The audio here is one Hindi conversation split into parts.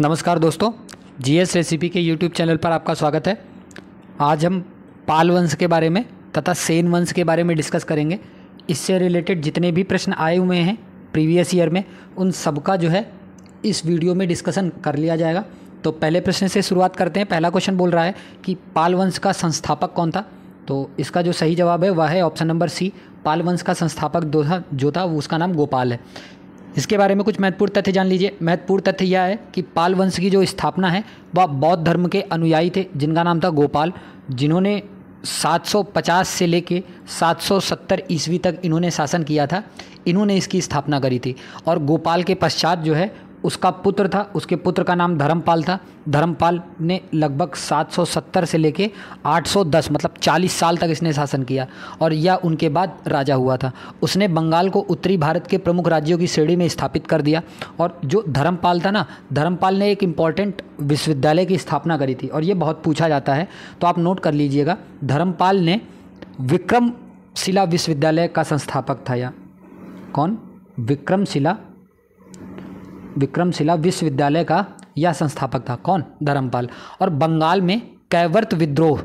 नमस्कार दोस्तों जीएस रेसिपी के यूट्यूब चैनल पर आपका स्वागत है आज हम पाल वंश के बारे में तथा सेन वंश के बारे में डिस्कस करेंगे इससे रिलेटेड जितने भी प्रश्न आए हुए हैं प्रीवियस ईयर में उन सब का जो है इस वीडियो में डिस्कशन कर लिया जाएगा तो पहले प्रश्न से शुरुआत करते हैं पहला क्वेश्चन बोल रहा है कि पाल वंश का संस्थापक कौन था तो इसका जो सही जवाब है वह है ऑप्शन नंबर सी पाल वंश का संस्थापक जो था जो था उसका नाम गोपाल है इसके बारे में कुछ महत्वपूर्ण तथ्य जान लीजिए महत्वपूर्ण तथ्य यह है कि पाल वंश की जो स्थापना है वह बौद्ध धर्म के अनुयायी थे जिनका नाम था गोपाल जिन्होंने 750 से लेके 770 ईस्वी तक इन्होंने शासन किया था इन्होंने इसकी स्थापना करी थी और गोपाल के पश्चात जो है उसका पुत्र था उसके पुत्र का नाम धर्मपाल था धर्मपाल ने लगभग 770 से लेके 810 मतलब 40 साल तक इसने शासन किया और यह उनके बाद राजा हुआ था उसने बंगाल को उत्तरी भारत के प्रमुख राज्यों की श्रेणी में स्थापित कर दिया और जो धर्मपाल था ना धर्मपाल ने एक इम्पॉर्टेंट विश्वविद्यालय की स्थापना करी थी और ये बहुत पूछा जाता है तो आप नोट कर लीजिएगा धर्मपाल ने विक्रमशिला विश्वविद्यालय का संस्थापक था यह कौन विक्रमशिला विक्रमशिला विश्वविद्यालय का यह संस्थापक था कौन धर्मपाल और बंगाल में कैवर्त विद्रोह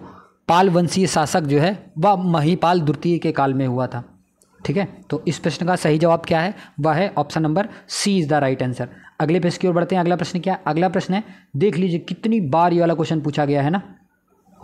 पाल वंशीय शासक जो है वह महीपाल द्वितीय के काल में हुआ था ठीक है तो इस प्रश्न का सही जवाब क्या है वह है option number C is the right answer अगले प्रश्न की ओर बढ़ते हैं अगला प्रश्न क्या है अगला प्रश्न है देख लीजिए कितनी बार ये वाला क्वेश्चन पूछा गया है ना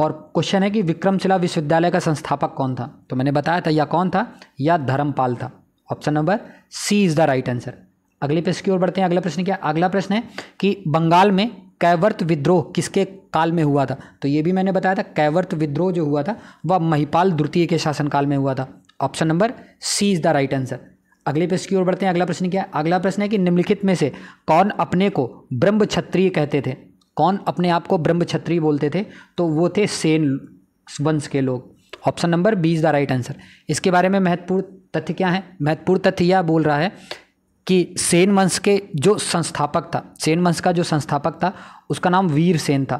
और क्वेश्चन है कि विक्रमशिला विश्वविद्यालय का संस्थापक कौन था तो मैंने बताया था या कौन था या धर्मपाल था option number C is the right answer अगले प्रश्न की ओर बढ़ते हैं अगला प्रश्न क्या अगला प्रश्न है कि बंगाल में कैवर्त विद्रोह किसके काल में हुआ था तो ये भी मैंने बताया था कैवर्त विद्रोह जो हुआ था वह महिपाल द्वितीय के शासनकाल में हुआ था option number C is the right answer अगले प्रश्न की ओर बढ़ते हैं अगला प्रश्न क्या है अगला प्रश्न है कि निम्नलिखित में से कौन अपने को ब्रह्म क्षत्रिय कहते थे कौन अपने आप को ब्रह्म क्षत्रिय बोलते थे तो वो थे सेन वंश के लोग option number B is the right answer इसके बारे में महत्वपूर्ण तथ्य क्या है महत्वपूर्ण तथ्य यह बोल रहा है कि सेन वंश के जो संस्थापक था सेन वंश का जो संस्थापक था उसका नाम वीर सेन था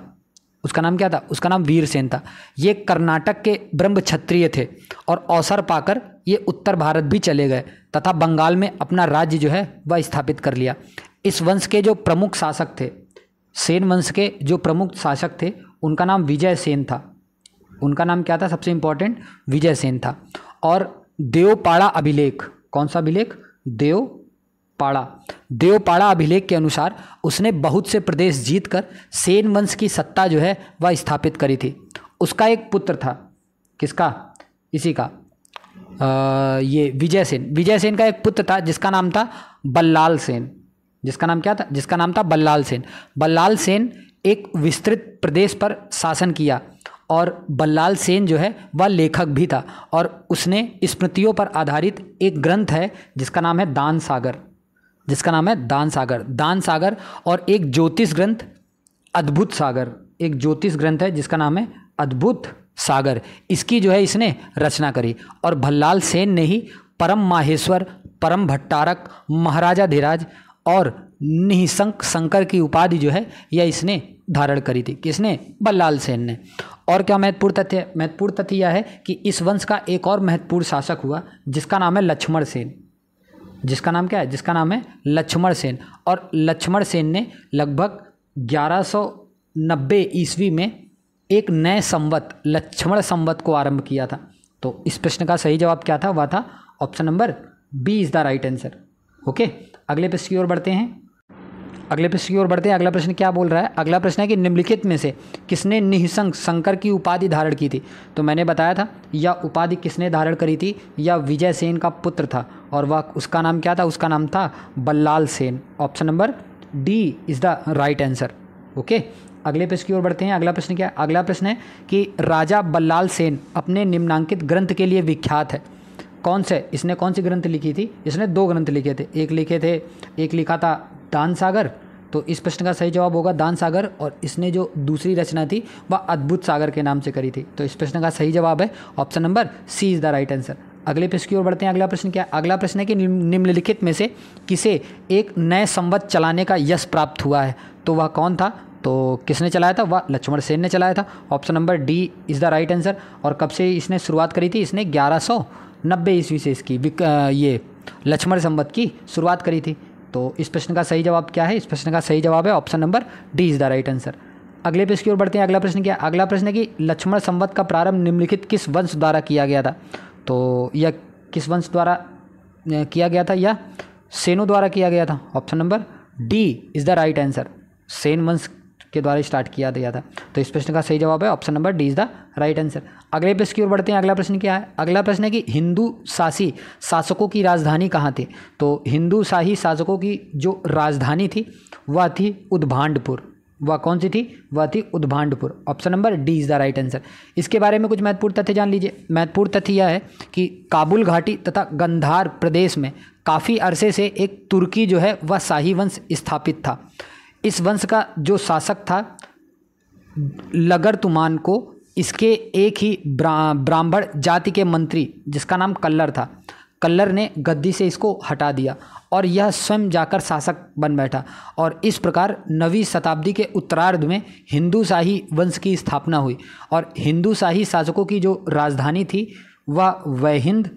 उसका नाम क्या था उसका नाम वीर सेन था ये कर्नाटक के ब्रह्म क्षत्रिय थे और अवसर पाकर ये उत्तर भारत भी चले गए तथा बंगाल में अपना राज्य जो है वह स्थापित कर लिया इस वंश के जो प्रमुख शासक थे सेन वंश के जो प्रमुख शासक थे उनका नाम विजय सेन था उनका नाम क्या था सबसे इम्पोर्टेंट विजय सेन था और देवपाड़ा अभिलेख कौन सा अभिलेख देव पाड़ा देवपाड़ा अभिलेख के अनुसार उसने बहुत से प्रदेश जीतकर सेन वंश की सत्ता जो है वह स्थापित करी थी उसका एक पुत्र था किसका इसी का आ, ये विजय सेन विजय सेन का एक पुत्र था जिसका नाम था बल्लाल सेन जिसका नाम क्या था जिसका नाम था बल्लाल सेन बल्लाल सेन एक विस्तृत प्रदेश पर शासन किया और बल्लाल सेन जो है वह लेखक भी था और उसने स्मृतियों पर आधारित एक ग्रंथ है जिसका नाम है दान सागर जिसका नाम है दान सागर दान सागर और एक ज्योतिष ग्रंथ अद्भुत सागर एक ज्योतिष ग्रंथ है जिसका नाम है अद्भुत सागर इसकी जो है इसने रचना करी और भल्लाल सेन ने ही परम माहेश्वर परम भट्टारक महाराजा धीराज और निःसंक शंकर की उपाधि जो है यह इसने धारण करी थी किसने बल्लाल सेन ने और क्या महत्वपूर्ण तथ्य महत्वपूर्ण तथ्य यह है कि इस वंश का एक और महत्वपूर्ण शासक हुआ जिसका नाम है लक्ष्मण सेन जिसका नाम क्या है जिसका नाम है लक्ष्मण सेन और लक्ष्मण सेन ने लगभग 1190 ईस्वी में एक नए संवत लक्ष्मण संवत को आरंभ किया था तो इस प्रश्न का सही जवाब क्या था वह था option number B is the right answer okay अगले प्रश्न की ओर बढ़ते हैं अगले प्रश्न की ओर बढ़ते हैं अगला प्रश्न क्या बोल रहा है अगला प्रश्न है कि निम्नलिखित में से किसने निःसंग शंकर की उपाधि धारण की थी तो मैंने बताया था यह उपाधि किसने धारण करी थी यह विजय सेन का पुत्र था और वह उसका नाम क्या था उसका नाम था Ballal Sen option number D is the right answer okay अगले प्रश्न की ओर बढ़ते हैं अगला प्रश्न क्या है अगला प्रश्न है कि राजा बल्लाल सेन अपने निम्नांकित ग्रंथ के लिए विख्यात है कौन से इसने कौन सी ग्रंथ लिखी थी इसने दो ग्रंथ लिखे थे एक लिखे थे एक लिखा था दान सागर तो इस प्रश्न का सही जवाब होगा दान सागर और इसने जो दूसरी रचना थी वह अद्भुत सागर के नाम से करी थी तो इस प्रश्न का सही जवाब है option number C is the right answer अगले प्रश्न की ओर बढ़ते हैं अगला प्रश्न क्या अगला प्रश्न है कि निम्नलिखित में से किसे एक नए संवत चलाने का यश प्राप्त हुआ है तो वह कौन था तो किसने चलाया था वह लक्ष्मण सेन ने चलाया था option number D is the right answer और कब से इसने शुरुआत करी थी इसने ग्यारह सौ नब्बे ईस्वी से इसकी ये लक्ष्मण संवत की शुरुआत करी थी तो इस प्रश्न का सही जवाब क्या है इस प्रश्न का सही जवाब है option number D is the right answer अगले प्रश्न की ओर बढ़ते हैं अगला प्रश्न क्या अगला प्रश्न है कि लक्ष्मण संवत का प्रारंभ निम्नलिखित किस वंश द्वारा किया गया था तो यह किस वंश द्वारा किया गया था या सेनो द्वारा किया गया था option number D is the right answer Sen वंश के द्वारा स्टार्ट किया गया था तो इस प्रश्न का सही जवाब है option number D is the right answer अगले प्रश्न की ओर बढ़ते हैं अगला प्रश्न क्या है अगला प्रश्न है कि हिंदू शासी शासकों की राजधानी कहाँ थी तो हिंदू शाही शासकों की जो राजधानी थी वह थी उद्भांडपुर वह कौन सी थी वह थी Udbhandapur option number D is the right answer इसके बारे में कुछ महत्वपूर्ण तथ्य जान लीजिए महत्वपूर्ण तथ्य यह है कि काबुल घाटी तथा गंधार प्रदेश में काफ़ी अरसे से एक तुर्की जो है वह शाही वंश स्थापित था इस वंश का जो शासक था लगर तुमान को इसके एक ही ब्राह्मण जाति के मंत्री जिसका नाम कल्लर था कल्लर ने गद्दी से इसको हटा दिया और यह स्वयं जाकर शासक बन बैठा और इस प्रकार नवी शताब्दी के उत्तरार्ध में हिंदू शाही वंश की स्थापना हुई और हिंदू शाही शासकों की जो राजधानी थी वह वैहिंद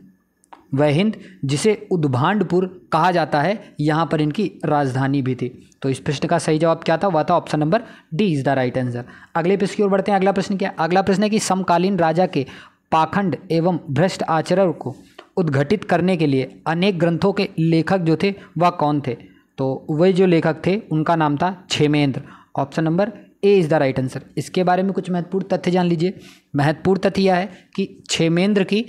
वैहिंद जिसे उद्भांडपुर कहा जाता है यहाँ पर इनकी राजधानी भी थी तो इस प्रश्न का सही जवाब क्या था वह था option number D is the right answer अगले प्रश्न की ओर बढ़ते हैं अगला प्रश्न क्या अगला प्रश्न है कि समकालीन राजा के पाखंड एवं भ्रष्ट आचरण को उद्घटित करने के लिए अनेक ग्रंथों के लेखक जो थे वह कौन थे तो वही जो लेखक थे उनका नाम था Kshemendra option number A is the right answer इसके बारे में कुछ महत्वपूर्ण तथ्य जान लीजिए महत्वपूर्ण तथ्य यह है कि छेमेंद्र की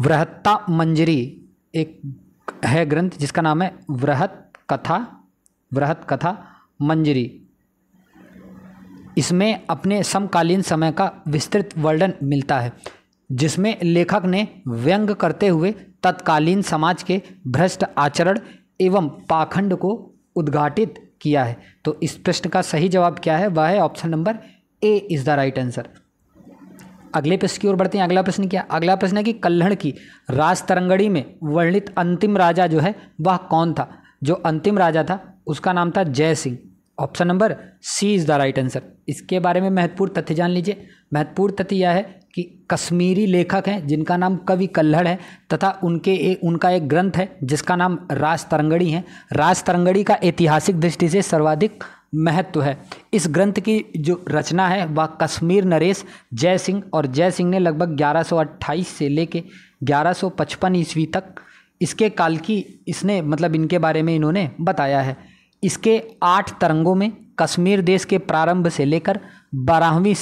वृहत्ता मंजरी एक है ग्रंथ जिसका नाम है वृहत कथा वृहत कथा मंजरी इसमें अपने समकालीन समय का विस्तृत वर्णन मिलता है जिसमें लेखक ने व्यंग करते हुए तत्कालीन समाज के भ्रष्ट आचरण एवं पाखंड को उद्घाटित किया है तो इस प्रश्न का सही जवाब क्या है वह है option number A is the right answer अगले प्रश्न की ओर बढ़ते हैं अगला प्रश्न क्या अगला प्रश्न है कि कल्हण की राज तरंगड़ी में वर्णित अंतिम राजा जो है वह कौन था जो अंतिम राजा था उसका नाम था Jai Singh option number C is the right answer इसके बारे में महत्वपूर्ण तथ्य जान लीजिए महत्वपूर्ण तथ्य यह है कि कश्मीरी लेखक हैं जिनका नाम कवि कल्हड़ है तथा उनके ए, उनका एक ग्रंथ है जिसका नाम राज तरंगड़ी है राज तरंगड़ी का ऐतिहासिक दृष्टि से सर्वाधिक महत्व है इस ग्रंथ की जो रचना है वह कश्मीर नरेश जय सिंह और जय सिंह ने लगभग 1128 से लेके 1155 ईस्वी तक इसके काल की इसने मतलब इनके बारे में इन्होंने बताया है इसके आठ तरंगों में कश्मीर देश के प्रारंभ से लेकर बारहवीं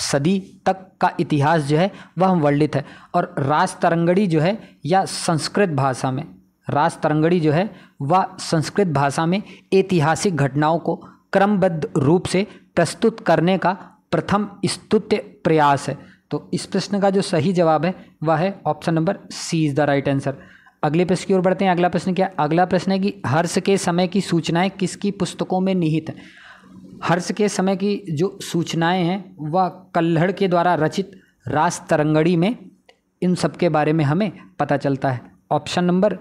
सदी तक का इतिहास जो है वह वर्णित है और राज तरंगड़ी जो है या संस्कृत भाषा में राज तरंगड़ी जो है वह संस्कृत भाषा में ऐतिहासिक घटनाओं को क्रमबद्ध रूप से प्रस्तुत करने का प्रथम स्तुत्य प्रयास है तो इस प्रश्न का जो सही जवाब है वह है option number C is the right answer अगले प्रश्न की ओर बढ़ते हैं अगला प्रश्न क्या अगला प्रश्न है कि हर्ष के समय की सूचनाएं किसकी पुस्तकों में निहित हैं हर्ष के समय की जो सूचनाएं हैं वह कल्हड़ के द्वारा रचित रास तरंगड़ी में इन सब के बारे में हमें पता चलता है option number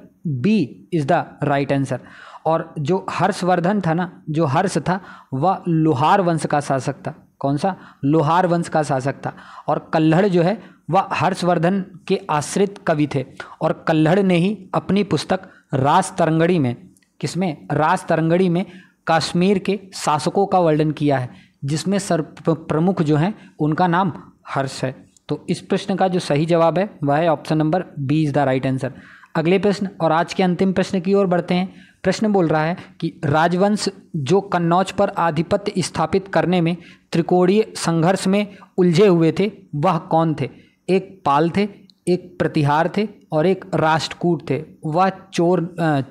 B is the right answer और जो हर्षवर्धन था ना जो हर्ष था वह लोहार वंश का शासक था कौन सा लोहार वंश का शासक था और कल्हड़ जो है वह हर्षवर्धन के आश्रित कवि थे और कल्हड़ ने ही अपनी पुस्तक रास तरंगड़ी में किसमें रास तरंगड़ी में कश्मीर के शासकों का वर्णन किया है जिसमें सर प्रमुख जो हैं उनका नाम हर्ष है तो इस प्रश्न का जो सही जवाब है वह है option number B is the right answer अगले प्रश्न और आज के अंतिम प्रश्न की ओर बढ़ते हैं प्रश्न बोल रहा है कि राजवंश जो कन्नौज पर आधिपत्य स्थापित करने में त्रिकोणीय संघर्ष में उलझे हुए थे वह कौन थे एक पाल थे एक प्रतिहार थे और एक राष्ट्रकूट थे वह चोर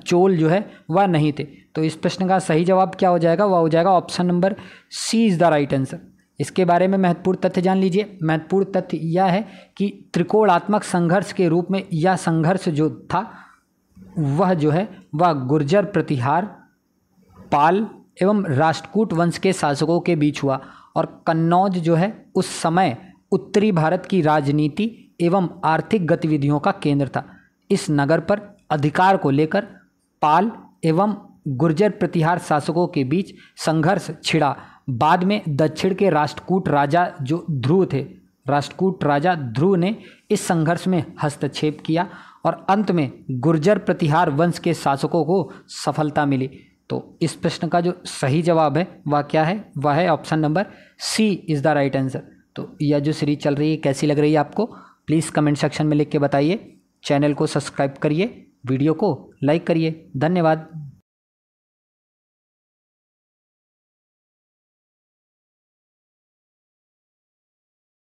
चोल जो है वह नहीं थे तो इस प्रश्न का सही जवाब क्या हो जाएगा वह हो जाएगा option number C is the right answer इसके बारे में महत्वपूर्ण तथ्य जान लीजिए महत्वपूर्ण तथ्य यह है कि त्रिकोणात्मक संघर्ष के रूप में यह संघर्ष जो था वह जो है वह गुर्जर प्रतिहार पाल एवं राष्ट्रकूट वंश के शासकों के बीच हुआ और कन्नौज जो है उस समय उत्तरी भारत की राजनीति एवं आर्थिक गतिविधियों का केंद्र था इस नगर पर अधिकार को लेकर पाल एवं गुर्जर प्रतिहार शासकों के बीच संघर्ष छिड़ा बाद में दक्षिण के राष्ट्रकूट राजा जो ध्रुव थे राष्ट्रकूट राजा ध्रुव ने इस संघर्ष में हस्तक्षेप किया और अंत में गुर्जर प्रतिहार वंश के शासकों को सफलता मिली तो इस प्रश्न का जो सही जवाब है वह क्या है वह है option number C is the right answer तो यह जो सीरीज चल रही है कैसी लग रही है आपको प्लीज़ कमेंट सेक्शन में लिख के बताइए चैनल को सब्सक्राइब करिए वीडियो को लाइक करिए धन्यवाद